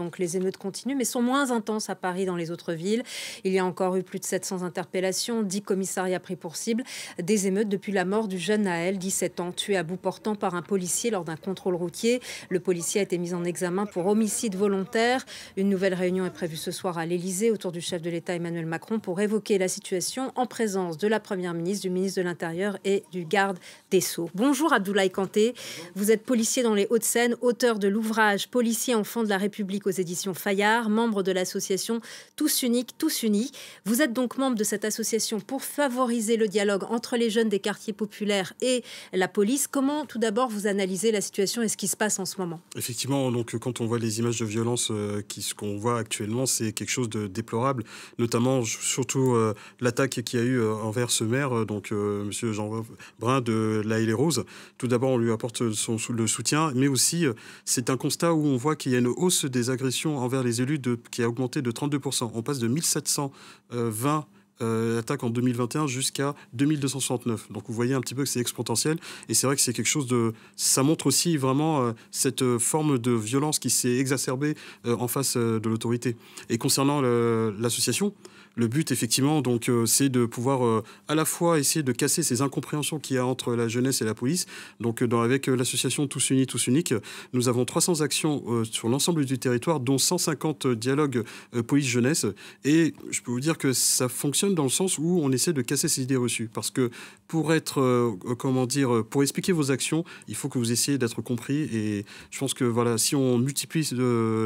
Donc les émeutes continuent, mais sont moins intenses à Paris dans les autres villes. Il y a encore eu plus de 700 interpellations, 10 commissariats pris pour cible, des émeutes depuis la mort du jeune Naël, 17 ans, tué à bout portant par un policier lors d'un contrôle routier. Le policier a été mis en examen pour homicide volontaire. Une nouvelle réunion est prévue ce soir à l'Élysée autour du chef de l'État Emmanuel Macron pour évoquer la situation en présence de la Première ministre, du ministre de l'Intérieur et du garde des Sceaux. Bonjour Abdoulaye Kanté, vous êtes policier dans les Hauts-de-Seine, auteur de l'ouvrage Policier enfant de la République aux éditions Fayard, membre de l'association Tous Uniques, Tous Unis. Vous êtes donc membre de cette association pour favoriser le dialogue entre les jeunes des quartiers populaires et la police. Comment tout d'abord vous analysez la situation et ce qui se passe en ce moment Effectivement, donc quand on voit les images de violence, euh, qui, ce qu'on voit actuellement, c'est quelque chose de déplorable, notamment surtout euh, l'attaque qu'il y a eu euh, envers ce maire, donc Monsieur Jean Brun de La les Rose. Tout d'abord, on lui apporte son, le soutien, mais aussi c'est un constat où on voit qu'il y a une hausse des agression envers les élus de, qui a augmenté de 32%. On passe de 1720 euh, attaques en 2021 jusqu'à 2269. Donc vous voyez un petit peu que c'est exponentiel et c'est vrai que c'est quelque chose de ça montre aussi vraiment euh, cette euh, forme de violence qui s'est exacerbée en face de l'autorité. Et concernant l'association, le but, effectivement, donc, euh, c'est de pouvoir euh, à la fois essayer de casser ces incompréhensions qu'il y a entre la jeunesse et la police. Donc, euh, avec l'association Tous Unis, Tous Uniques, nous avons 300 actions sur l'ensemble du territoire, dont 150 dialogues police-jeunesse. Et je peux vous dire que ça fonctionne dans le sens où on essaie de casser ces idées reçues. Parce que pour être, comment dire, pour expliquer vos actions, il faut que vous essayiez d'être compris. Et je pense que voilà, si on multiplie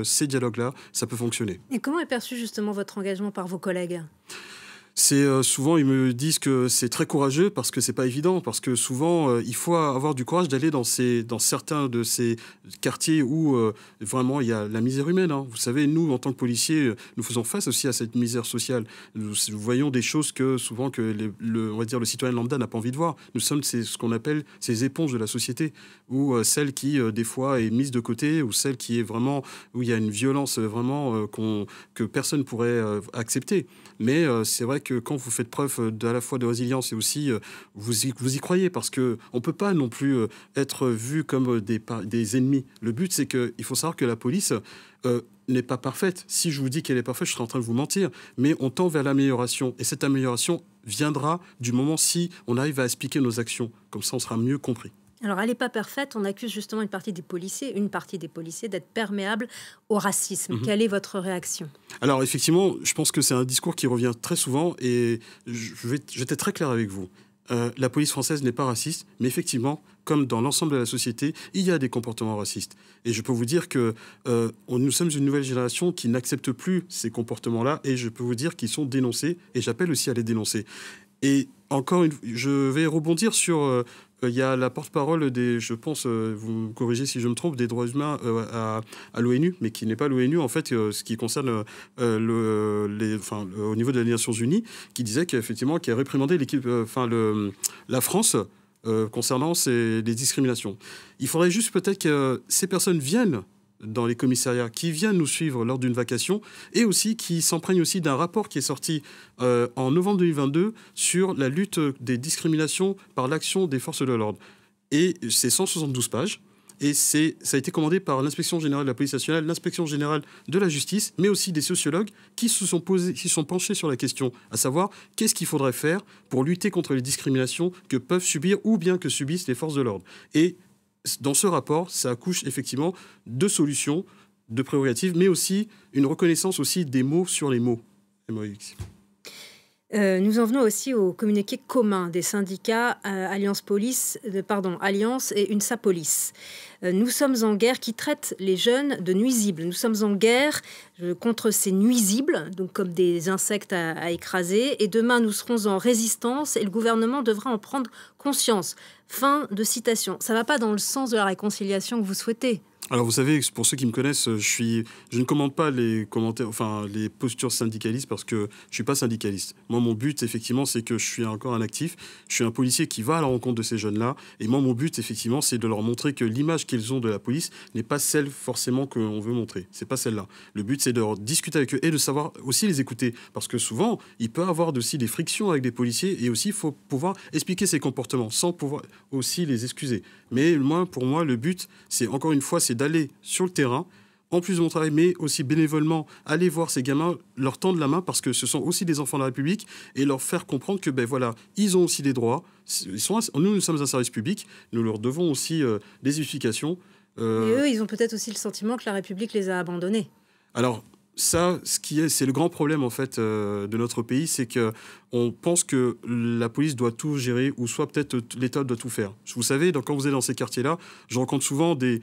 ces dialogues-là, ça peut fonctionner. Et comment est perçu justement votre engagement par vos collègues Yeah. c'est euh, souvent ils me disent que c'est très courageux parce que c'est pas évident parce que souvent euh, il faut avoir du courage d'aller dans dans certains de ces quartiers où euh, vraiment il y a la misère humaine. Hein. Vous savez, nous en tant que policiers, nous faisons face aussi à cette misère sociale. Nous, voyons des choses que souvent que le on va dire le citoyen lambda n'a pas envie de voir. Nous sommes c'est ce qu'on appelle ces éponges de la société ou celle qui des fois est mise de côté ou celle qui est vraiment où il y a une violence vraiment qu'on que personne pourrait accepter. Mais c'est vrai que que quand vous faites preuve euh, de, à la fois de résilience et aussi euh, vous, y, vous y croyez, parce qu'on ne peut pas non plus euh, être vu comme des, ennemis. Le but, c'est qu'il faut savoir que la police... n'est pas parfaite. Si je vous dis qu'elle est parfaite, je serais en train de vous mentir. Mais on tend vers l'amélioration. Et cette amélioration viendra du moment si on arrive à expliquer nos actions. Comme ça, on sera mieux compris. Alors, elle n'est pas parfaite. On accuse justement une partie des policiers, une partie des policiers, d'être perméable au racisme. Mhm. Quelle est votre réaction alors effectivement, je pense que c'est un discours qui revient très souvent et j'étais très clair avec vous. Euh, la police française n'est pas raciste, mais effectivement, comme dans l'ensemble de la société, il y a des comportements racistes. Et je peux vous dire que euh, nous sommes une nouvelle génération qui n'accepte plus ces comportements-là, et je peux vous dire qu'ils sont dénoncés, et j'appelle aussi à les dénoncer. Et encore une je vais rebondir sur euh, il y a la porte-parole des, je pense, euh, vous me corrigez si je me trompe, des droits humains euh, à, l'ONU, mais qui n'est pas l'ONU, en fait, ce qui concerne le, enfin, au niveau des Nations Unies, qui disait qu'effectivement, qui a réprimandé l'équipe, enfin, le, la France concernant ces, les discriminations. Il faudrait juste peut-être que ces personnes viennent dans les commissariats qui viennent nous suivre lors d'une vacation et aussi qui s'emprègnent aussi d'un rapport qui est sorti euh, en novembre 2022 sur la lutte des discriminations par l'action des forces de l'ordre. Et c'est 172 pages. Et ça a été commandé par l'inspection générale de la police nationale, l'inspection générale de la justice, mais aussi des sociologues qui se sont, posés, qui sont penchés sur la question, à savoir qu'est-ce qu'il faudrait faire pour lutter contre les discriminations que peuvent subir ou bien que subissent les forces de l'ordre. Et dans ce rapport, ça accouche effectivement de solutions, de prérogatives, mais aussi une reconnaissance aussi des mots sur les mots. MOX. Euh, nous en venons aussi au communiqué commun des syndicats euh, Alliance Police, euh, pardon, Alliance et UNSA Police. nous sommes en guerre qui traite les jeunes de nuisibles. Nous sommes en guerre contre ces nuisibles, donc comme des insectes à, à écraser. Et demain, nous serons en résistance et le gouvernement devra en prendre conscience. Fin de citation. Ça ne va pas dans le sens de la réconciliation que vous souhaitez. Alors vous savez, pour ceux qui me connaissent, euh, je, suis, je ne commente pas les commentaires, enfin les postures syndicalistes parce que je ne suis pas syndicaliste. Moi, mon but effectivement, c'est que je suis encore un actif, je suis un policier qui va à la rencontre de ces jeunes-là. Et moi, mon but effectivement, c'est de leur montrer que l'image qu'ils ont de la police n'est pas celle forcément qu'on veut montrer. Ce n'est pas celle-là. Le but, c'est de discuter avec eux et de savoir aussi les écouter parce que souvent, il peut avoir aussi des frictions avec des policiers et aussi il faut pouvoir expliquer ses comportements sans pouvoir aussi les excuser. Mais moi, pour moi, le but, c'est encore une fois, c'est d'aller sur le terrain, en plus de mon travail, mais aussi bénévolement, aller voir ces gamins, leur tendre la main parce que ce sont aussi des enfants de la République et leur faire comprendre que, ben voilà, ils ont aussi des droits. nous, nous sommes un service public, nous leur devons aussi euh, des explications. Euh. Et eux, ils ont peut-être aussi le sentiment que la République les a abandonnés. Alors, ça, ce qui est, c'est le grand problème en fait euh, de notre pays, c'est que on pense que la police doit tout gérer ou soit peut-être l'État doit tout faire. Vous savez, donc, quand vous êtes dans ces quartiers-là, je rencontre souvent des,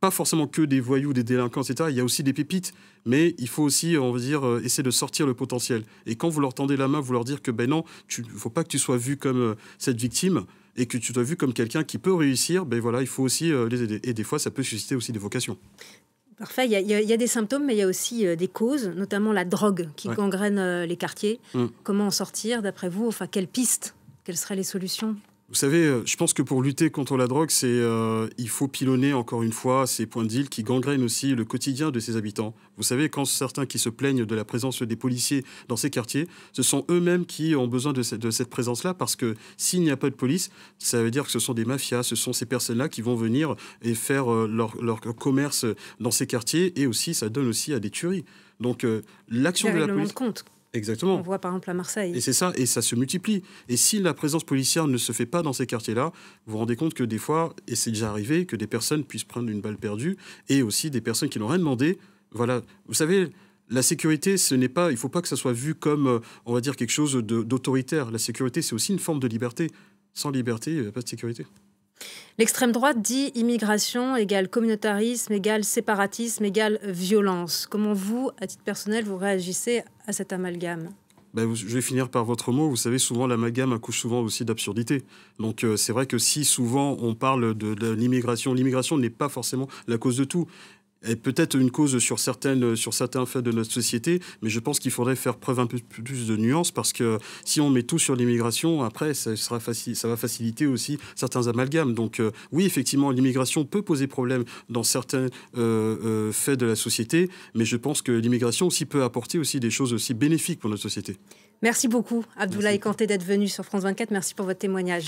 pas forcément que des voyous, des délinquants, etc. Il y a aussi des pépites, mais il faut aussi, on va dire, euh, essayer de sortir le potentiel. Et quand vous leur tendez la main, vous leur dire que ben non, tu, faut pas que tu sois vu comme euh, cette victime et que tu sois vu comme quelqu'un qui peut réussir. Ben voilà, il faut aussi euh, les aider. Et des fois, ça peut susciter aussi des vocations. Parfait. Il y, a, des symptômes, mais il y a aussi des causes, notamment la drogue qui gangrène les quartiers. Mm. Comment en sortir, d'après vous Enfin, quelles pistes Quelles seraient les solutions vous savez, euh, je pense que pour lutter contre la drogue, c'est euh, il faut pilonner encore une fois ces points de ville qui gangrènent aussi le quotidien de ses habitants. Vous savez, quand certains qui se plaignent de la présence des policiers dans ces quartiers, ce sont eux-mêmes qui ont besoin de, cette, présence-là parce que s'il n'y a pas de police, ça veut dire que ce sont des mafias, ce sont ces personnes-là qui vont venir et faire euh, leur, commerce dans ces quartiers et aussi ça donne aussi à des tueries. Donc l'action de la police. Exactement. On voit par exemple à Marseille. Et c'est ça, et ça se multiplie. Et si la présence policière ne se fait pas dans ces quartiers-là, vous vous rendez compte que des fois, et c'est déjà arrivé, que des personnes puissent prendre une balle perdue, et aussi des personnes qui n'ont rien demandé. Voilà, vous savez, la sécurité, ce n'est pas, il ne faut pas que ça soit vu comme, euh, on va dire, quelque chose d'autoritaire. La sécurité, c'est aussi une forme de liberté. Sans liberté, il n'y a pas de sécurité. L'extrême droite dit immigration égale communautarisme égale séparatisme égale violence. Comment vous, à titre personnel, vous réagissez à cet amalgame ben, je vais finir par votre mot. Vous savez, souvent, l'amalgame accouche souvent aussi d'absurdité. Donc, euh, c'est vrai que si souvent on parle de l'immigration, l'immigration n'est pas forcément la cause de tout peut-être une cause sur, certaines, sur certains faits de notre société, mais je pense qu'il faudrait faire preuve un peu plus de nuance parce que si on met tout sur l'immigration, après, ça, va faciliter aussi certains amalgames. Donc euh, oui, effectivement, l'immigration peut poser problème dans certains euh, euh, faits de la société, mais je pense que l'immigration aussi peut apporter aussi des choses aussi bénéfiques pour notre société. Merci beaucoup, Abdoulaye Kanté, d'être venu sur France 24. Merci pour votre témoignage.